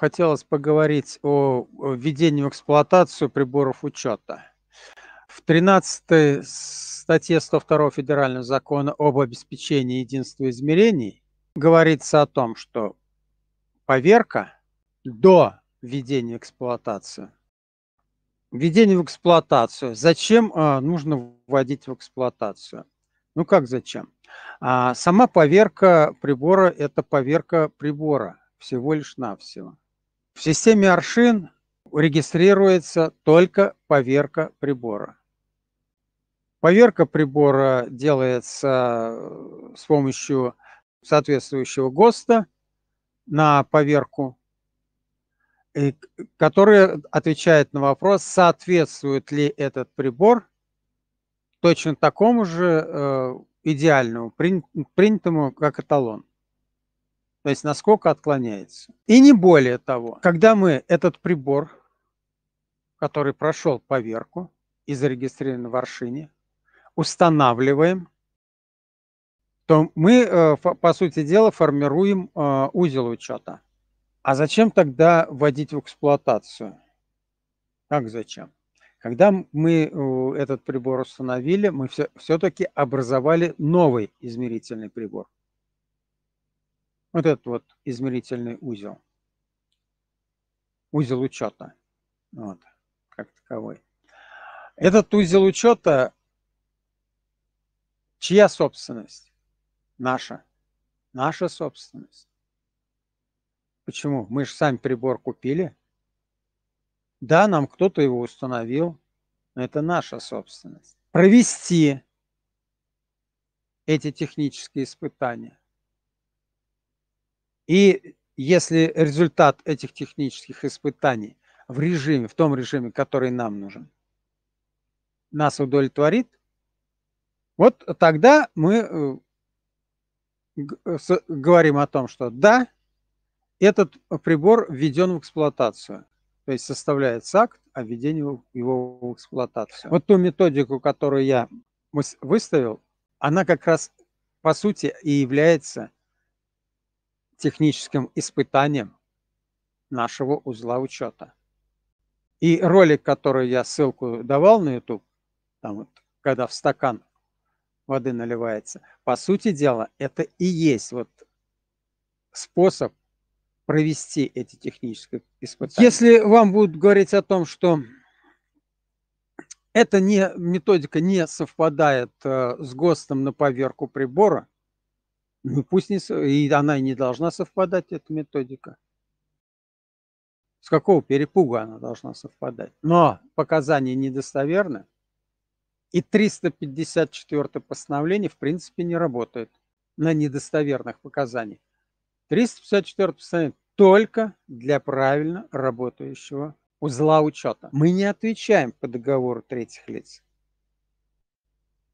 хотелось поговорить о введении в эксплуатацию приборов учета. В 13 статье 102 Федерального закона об обеспечении единства измерений говорится о том, что поверка до введения в эксплуатацию. Введение в эксплуатацию. Зачем а, нужно вводить в эксплуатацию? Ну как зачем? А сама поверка прибора – это поверка прибора всего лишь навсего. В системе «Аршин» регистрируется только поверка прибора. Поверка прибора делается э, с помощью соответствующего ГОСТа на поверку, который отвечает на вопрос, соответствует ли этот прибор точно такому же э, идеальному, принятому как эталон то есть насколько отклоняется. И не более того, когда мы этот прибор, который прошел поверку и зарегистрирован в Аршине, устанавливаем, то мы, э, по сути дела, формируем э, узел учета. А зачем тогда вводить в эксплуатацию? Как зачем? Когда мы э, этот прибор установили, мы все-таки образовали новый измерительный прибор – вот этот вот измерительный узел. Узел учета. Вот, как таковой. Этот узел учета чья собственность? Наша. Наша собственность. Почему? Мы же сами прибор купили. Да, нам кто-то его установил, но это наша собственность. Провести эти технические испытания и если результат этих технических испытаний в режиме, в том режиме, который нам нужен, нас удовлетворит, вот тогда мы э, э, говорим о том, что да, этот прибор введен в эксплуатацию. То есть составляется акт о введении его в эксплуатацию. Вот ту методику, которую я выставил, она как раз по сути и является техническим испытанием нашего узла учета. И ролик, который я ссылку давал на YouTube, там вот, когда в стакан воды наливается, по сути дела, это и есть вот способ провести эти технические испытания. Если вам будут говорить о том, что эта не, методика не совпадает э, с ГОСТом на поверку прибора, ну, пусть не, и она и не должна совпадать, эта методика. С какого перепуга она должна совпадать? Но показания недостоверны. И 354 постановление, в принципе, не работает на недостоверных показаниях. 354 постановление только для правильно работающего узла учета. Мы не отвечаем по договору третьих лиц.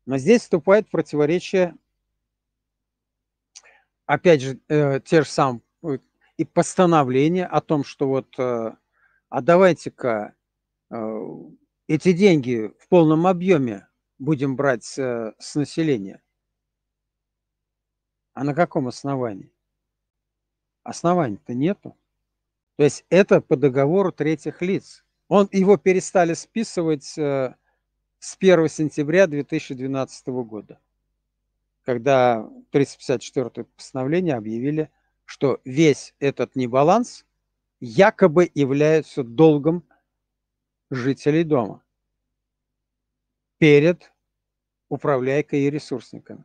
Но здесь вступает противоречие опять же, э, те же самые и постановление о том, что вот э, а давайте-ка э, эти деньги в полном объеме будем брать э, с населения. А на каком основании? Оснований-то нету. То есть это по договору третьих лиц. Он, его перестали списывать э, с 1 сентября 2012 года когда 354 постановление объявили, что весь этот небаланс якобы является долгом жителей дома перед управляйкой и ресурсниками.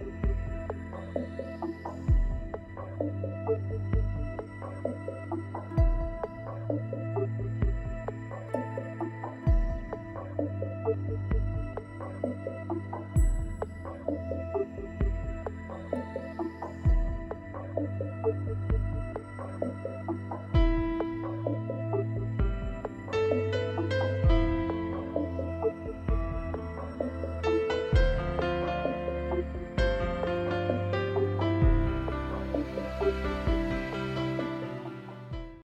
Thank you. Thank you.